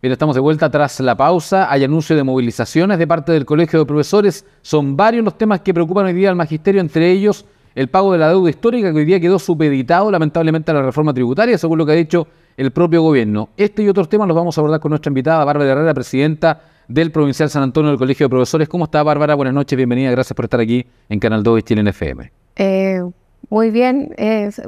Bien, estamos de vuelta tras la pausa. Hay anuncio de movilizaciones de parte del Colegio de Profesores. Son varios los temas que preocupan hoy día al magisterio, entre ellos el pago de la deuda histórica, que hoy día quedó supeditado lamentablemente a la reforma tributaria, según lo que ha dicho el propio gobierno. Este y otros temas los vamos a abordar con nuestra invitada, Bárbara Herrera, presidenta del Provincial San Antonio del Colegio de Profesores. ¿Cómo está, Bárbara? Buenas noches, bienvenida. Gracias por estar aquí en Canal 2 y Chile FM. Eh, muy bien,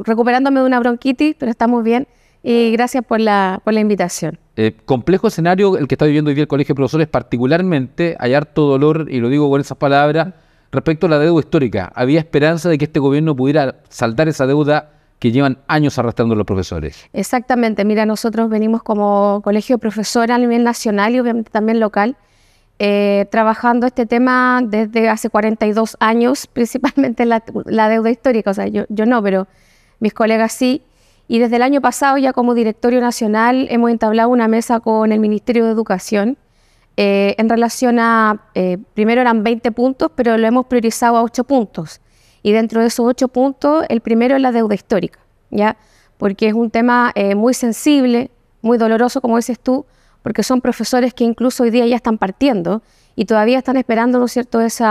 recuperándome de una bronquitis, pero está muy bien y eh, gracias por la, por la invitación. Eh, complejo escenario el que está viviendo hoy día el Colegio de Profesores, particularmente hay harto dolor, y lo digo con esas palabras, respecto a la deuda histórica. ¿Había esperanza de que este gobierno pudiera saltar esa deuda que llevan años arrastrando los profesores? Exactamente, mira, nosotros venimos como Colegio de Profesores a nivel nacional y obviamente también local. Eh, trabajando este tema desde hace 42 años, principalmente la, la deuda histórica, o sea, yo, yo no, pero mis colegas sí, y desde el año pasado ya como Directorio Nacional hemos entablado una mesa con el Ministerio de Educación eh, en relación a, eh, primero eran 20 puntos, pero lo hemos priorizado a 8 puntos. Y dentro de esos 8 puntos, el primero es la deuda histórica, ¿ya? Porque es un tema eh, muy sensible, muy doloroso, como dices tú, porque son profesores que incluso hoy día ya están partiendo y todavía están esperando, ¿no es cierto?, ese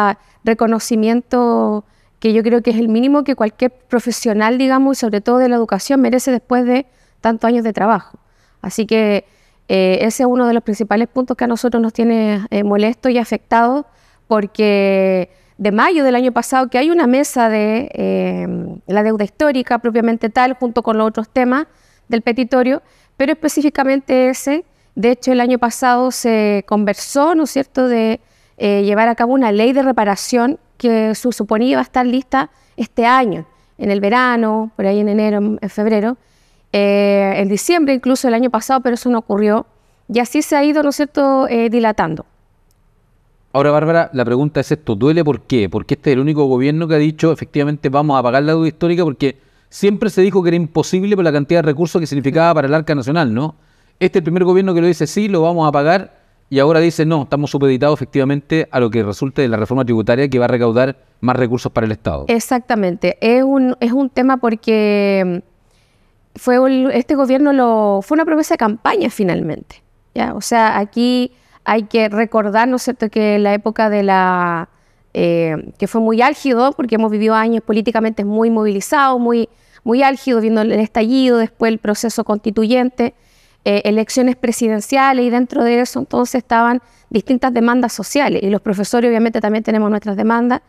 reconocimiento que yo creo que es el mínimo que cualquier profesional, digamos, y sobre todo de la educación, merece después de tantos años de trabajo. Así que eh, ese es uno de los principales puntos que a nosotros nos tiene molestos eh, molesto y afectados, porque de mayo del año pasado que hay una mesa de eh, la deuda histórica propiamente tal, junto con los otros temas del petitorio, pero específicamente ese, de hecho el año pasado se conversó, ¿no es cierto?, de eh, llevar a cabo una ley de reparación que se suponía iba a estar lista este año, en el verano, por ahí en enero, en febrero, eh, en diciembre incluso el año pasado, pero eso no ocurrió. Y así se ha ido, ¿no es cierto?, eh, dilatando. Ahora, Bárbara, la pregunta es esto, ¿duele por qué? Porque este es el único gobierno que ha dicho, efectivamente, vamos a pagar la deuda histórica porque siempre se dijo que era imposible por la cantidad de recursos que significaba para el arca nacional, ¿no? Este es el primer gobierno que lo dice, sí, lo vamos a pagar, y ahora dice, no, estamos supeditados efectivamente a lo que resulte de la reforma tributaria que va a recaudar más recursos para el Estado. Exactamente, es un, es un tema porque mm, fue este gobierno lo, fue una promesa de campaña finalmente. ¿ya? O sea, aquí hay que recordar, cierto?, que la época de la... Eh, que fue muy álgido, porque hemos vivido años políticamente muy movilizados, muy, muy álgido, viendo el estallido, después el proceso constituyente. Eh, elecciones presidenciales y dentro de eso entonces estaban distintas demandas sociales y los profesores obviamente también tenemos nuestras demandas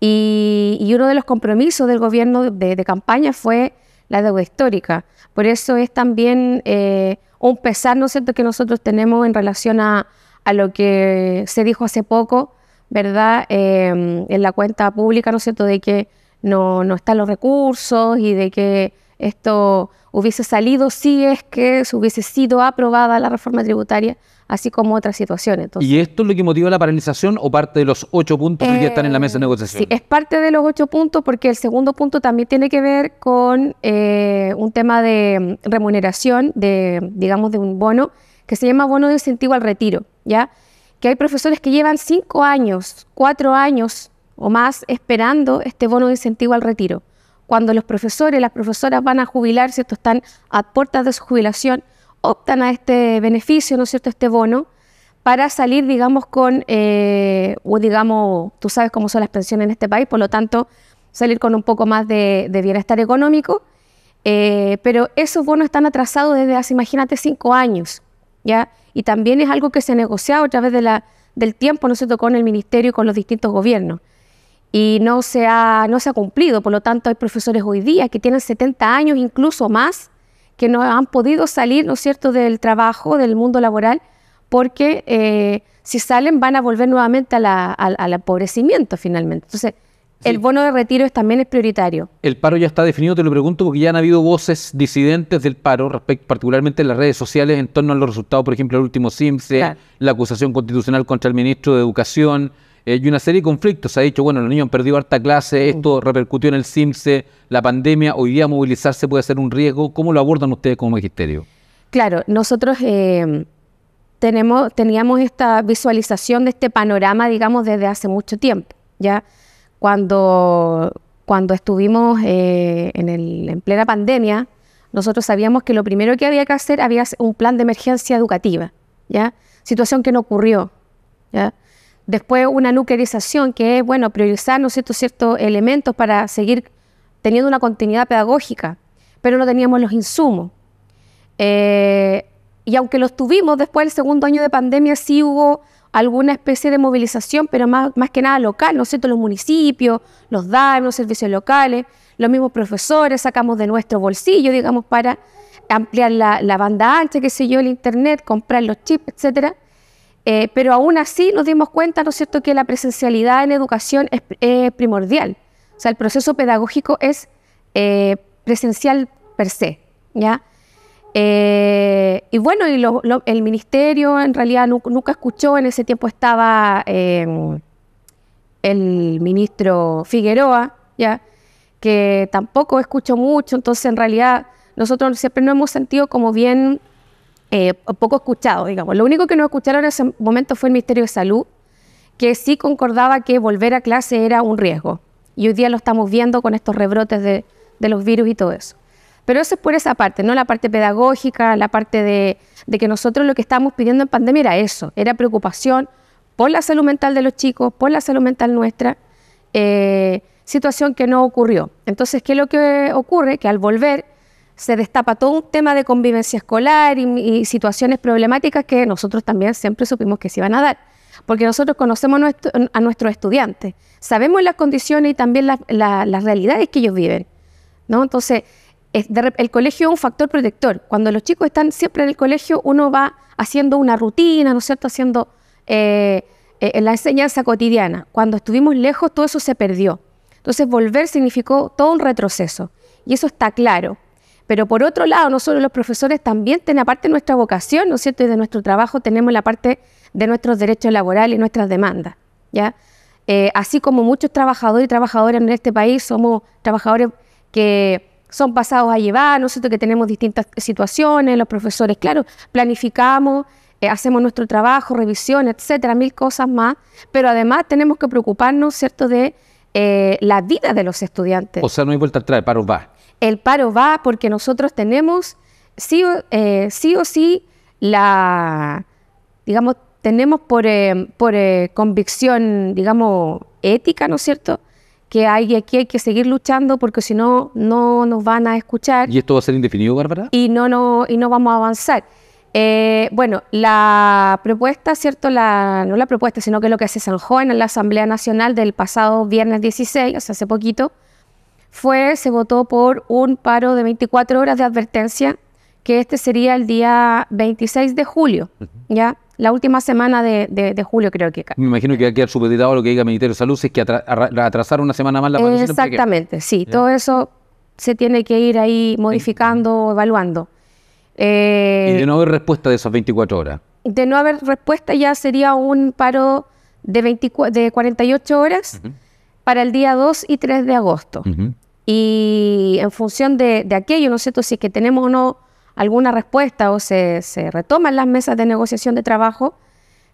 y, uno de los compromisos del gobierno de, campaña fue la deuda histórica. Por eso es también eh, un pesar, ¿no es cierto?, que nosotros tenemos en relación a, lo que se dijo hace poco, ¿verdad?, em, en la cuenta pública, ¿no es cierto?, de que no están los recursos y de que esto hubiese salido si es que se hubiese sido aprobada la reforma tributaria, así como otras situaciones. ¿Y esto es lo que motiva la paralización o parte de los ocho puntos que ya están en la mesa de eh, negociación? Sí, es parte de los ocho puntos porque el segundo punto también tiene que ver con eh, un tema de mm, remuneración, de, digamos, de un bono que se llama bono de incentivo al retiro, ¿ya? Que hay profesores que llevan cinco años, cuatro años o más esperando este bono de incentivo al retiro cuando los profesores, las profesoras van a jubilar, ¿cierto? Están a puertas de su jubilación, optan a este beneficio, ¿no cierto?, este bono, para salir, digamos, con, eh, o digamos, tú sabes cómo son las pensiones en este país, por lo tanto, salir con un poco más de, bienestar económico. Eh, pero esos bonos están atrasados desde hace, imagínate, cinco años, ¿ya? Y también es algo que se ha negociado a través del tiempo, ¿no es cierto?, con el ministerio y con los distintos gobiernos y no se, ha, no se ha cumplido. Por lo tanto, hay profesores hoy día que tienen 70 años, incluso más, que no han podido salir, ¿no cierto?, del trabajo, del mundo laboral, porque eh, si salen van a volver nuevamente al, empobrecimiento finalmente. Entonces, El bono de retiro también es prioritario. El paro ya está definido, te lo pregunto, porque ya han habido voces disidentes del paro, particularmente en las redes sociales, en torno a los resultados, por ejemplo, el último CIMSE, la acusación constitucional contra el ministro de Educación, eh, y una serie de conflictos. Se ha dicho, bueno, los niños han perdido harta clase, esto repercutió en el CIMSE, la pandemia, hoy día movilizarse puede ser un riesgo. ¿Cómo lo abordan ustedes como magisterio? Claro, nosotros eh, tenemos, teníamos esta visualización de este panorama, digamos, desde hace mucho tiempo. Ya cuando, cuando estuvimos eh, en, el, en plena pandemia, nosotros sabíamos que lo primero que había que hacer había un plan de emergencia educativa, ¿ya? Situación que no ocurrió, ¿ya? Después una nuclearización, que es, bueno, priorizar ¿no ciertos elementos para seguir teniendo una continuidad pedagógica, pero no teníamos los insumos. Eh, y aunque los tuvimos después del segundo año de pandemia, sí hubo alguna especie de movilización, pero más, que nada local, ¿no Los municipios, los DAM, los servicios locales, los mismos profesores, sacamos de nuestro bolsillo, digamos, para ampliar la, la banda ancha, qué sé yo, el Internet, comprar los chips, etcétera. Eh, pero aún así nos dimos cuenta, ¿no es cierto?, que la presencialidad en educación es eh, primordial. O sea, el proceso pedagógico es eh, presencial per se, ¿ya? y bueno, y el ministerio en realidad nunca escuchó, en ese tiempo estaba em, el ministro Figueroa, ¿ya? que tampoco escuchó mucho, entonces en realidad nosotros siempre nos hemos sentido como bien eh, poco escuchado, digamos. Lo único que no escucharon en ese momento fue el Ministerio de Salud, que sí concordaba que volver a clase era un riesgo. Y hoy día lo estamos viendo con estos rebrotes de, los virus y todo eso. Pero eso es por esa parte, ¿no? La parte pedagógica, la parte de, que nosotros lo que estábamos pidiendo en pandemia era eso, era preocupación por la salud mental de los chicos, por la salud mental nuestra, eh, situación que no ocurrió. Entonces, ¿qué es lo que ocurre? Que al volver se destapa todo un tema de convivencia escolar y, situaciones problemáticas que nosotros también siempre supimos que se iban a dar, porque nosotros conocemos a nuestros estudiantes, sabemos las condiciones y también las realidades que ellos viven. ¿no? Entonces, el colegio es un factor protector. Cuando los chicos están siempre en el colegio, uno va haciendo una rutina, ¿no es cierto?, haciendo eh, eh, la enseñanza cotidiana. Cuando estuvimos lejos, todo eso se perdió. Entonces, volver significó todo un retroceso. Y eso está claro. Pero por otro lado, no solo los profesores también tenemos, aparte nuestra vocación, ¿no es cierto?, y de nuestro trabajo, tenemos la parte de nuestros derechos laborales y nuestras demandas, ¿ya? Eh, así como muchos trabajadores y trabajadoras en este país somos trabajadores que son pasados a llevar, ¿no es cierto?, que tenemos distintas situaciones, los profesores, claro, planificamos, eh, hacemos nuestro trabajo, revisión, etcétera, mil cosas más, pero además tenemos que preocuparnos, ¿cierto?, de eh, la vida de los estudiantes. O sea, no hay vuelta atrás, paro va el paro va porque nosotros tenemos sí, eh, sí o sí la, digamos, tenemos por, eh, por eh, convicción, digamos, ética, ¿no es cierto? Que hay, aquí hay que seguir luchando porque si no, no nos van a escuchar. ¿Y esto va a ser indefinido, Bárbara? Y no, no, y no vamos a avanzar. Eh, bueno, la propuesta, ¿cierto? La, no la propuesta, sino que lo que San Juan en la Asamblea Nacional del pasado viernes 16, o sea, hace poquito, fue, se votó por un paro de 24 horas de advertencia, que este sería el día 26 de julio, ¿ya? La última semana de, julio creo que. Me imagino que va a quedar supeditado lo que diga el Ministerio de Salud, es que atrasar una semana más la Exactamente, sí, todo eso se tiene que ir ahí modificando, evaluando. y de eh, no haber respuesta de esas 24 horas. De no haber respuesta ya sería un paro de, de 48 horas para el día 2 y 3 de agosto. Y en función de, aquello, ¿no sé si que tenemos o no alguna respuesta o se, retoman las mesas de negociación de trabajo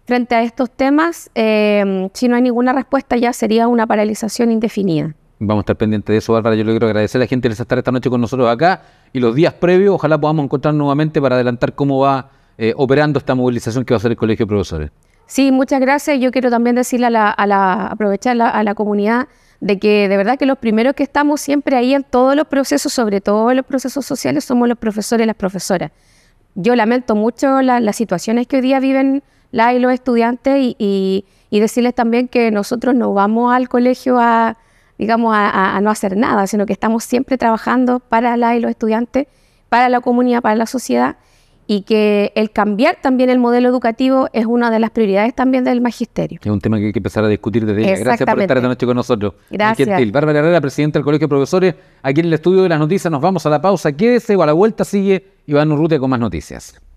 frente a estos temas, em, si no hay ninguna respuesta ya sería una paralización indefinida. Vamos a estar pendientes de eso, Bárbara. Yo le quiero agradecer a la gente que estar esta noche con nosotros acá y los días previos. Ojalá podamos encontrar nuevamente para adelantar cómo va eh, operando esta movilización que va a hacer el Colegio de Profesores. Sí, muchas gracias. Yo quiero también decirle a la, aprovechar a la comunidad de que de verdad que los primeros que estamos siempre ahí en todos los procesos, sobre todo en los procesos sociales, somos los profesores y las profesoras. Yo lamento mucho las situaciones que hoy día viven las y los estudiantes y, decirles también que nosotros no vamos al colegio a, digamos, a, a no hacer nada, sino que estamos siempre trabajando para las y los estudiantes, para la comunidad, para la sociedad y que el cambiar también el modelo educativo es una de las prioridades también del magisterio. Es un tema que hay que empezar a discutir desde ya. Gracias por estar esta noche con nosotros. Gracias. Gentil. Bárbara Herrera, presidenta del Colegio de Profesores, aquí en el estudio de las noticias. Nos vamos a la pausa. Quédese o a la vuelta sigue Iván Urrutia con más noticias.